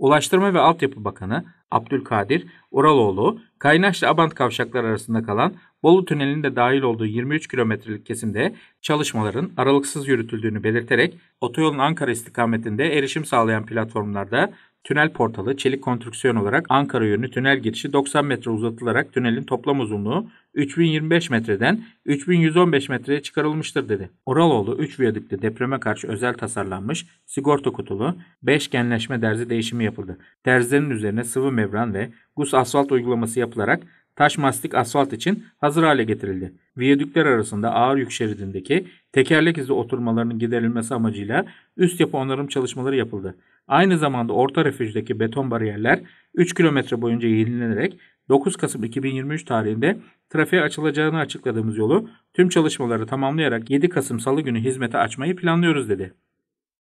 Ulaştırma ve Altyapı Bakanı Abdülkadir Uraloğlu, Kaynaşlı Abant kavşakları arasında kalan Bolu Tüneli'nin de dahil olduğu 23 kilometrelik kesimde çalışmaların aralıksız yürütüldüğünü belirterek otoyolun Ankara istikametinde erişim sağlayan platformlarda Tünel portalı çelik konstrüksiyon olarak Ankara yönlü tünel girişi 90 metre uzatılarak tünelin toplam uzunluğu 3025 metreden 3115 metreye çıkarılmıştır dedi. Oraloğlu 3 viyadükte depreme karşı özel tasarlanmış sigorta kutulu 5 genleşme derzi değişimi yapıldı. Derzlerin üzerine sıvı mevran ve gus asfalt uygulaması yapılarak taş mastik asfalt için hazır hale getirildi. Viyadükler arasında ağır yük şeridindeki tekerlek izi oturmalarının giderilmesi amacıyla üst yapı onarım çalışmaları yapıldı. Aynı zamanda orta refüjdeki beton bariyerler 3 kilometre boyunca yenilenerek 9 Kasım 2023 tarihinde trafiğe açılacağını açıkladığımız yolu tüm çalışmaları tamamlayarak 7 Kasım Salı günü hizmete açmayı planlıyoruz dedi.